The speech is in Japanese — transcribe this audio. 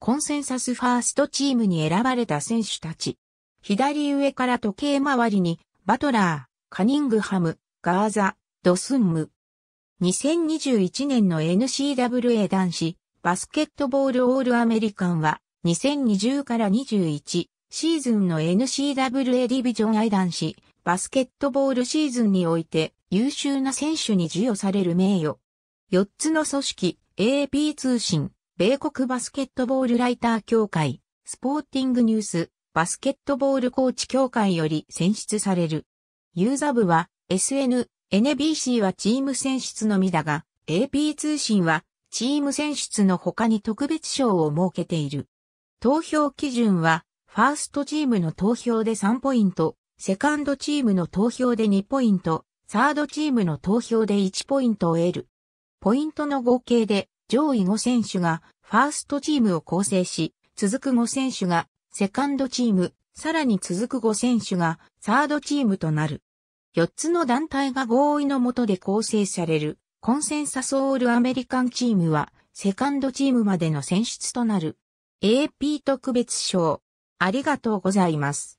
コンセンサスファーストチームに選ばれた選手たち。左上から時計回りに、バトラー、カニングハム、ガーザ、ドスンム。2021年の NCWA 男子バスケットボールオールアメリカンは2020から21シーズンの NCWA ディビジョン I 男子バスケットボールシーズンにおいて優秀な選手に授与される名誉。4つの組織 AP 通信米国バスケットボールライター協会、スポーティングニュース、バスケットボールコーチ協会より選出される。ユーザ部は SN、NBC はチーム選出のみだが、AP 通信はチーム選出の他に特別賞を設けている。投票基準は、ファーストチームの投票で3ポイント、セカンドチームの投票で2ポイント、サードチームの投票で1ポイントを得る。ポイントの合計で上位5選手がファーストチームを構成し、続く5選手がセカンドチーム、さらに続く5選手がサードチームとなる。4つの団体が合意のもとで構成されるコンセンサスオールアメリカンチームはセカンドチームまでの選出となる。AP 特別賞。ありがとうございます。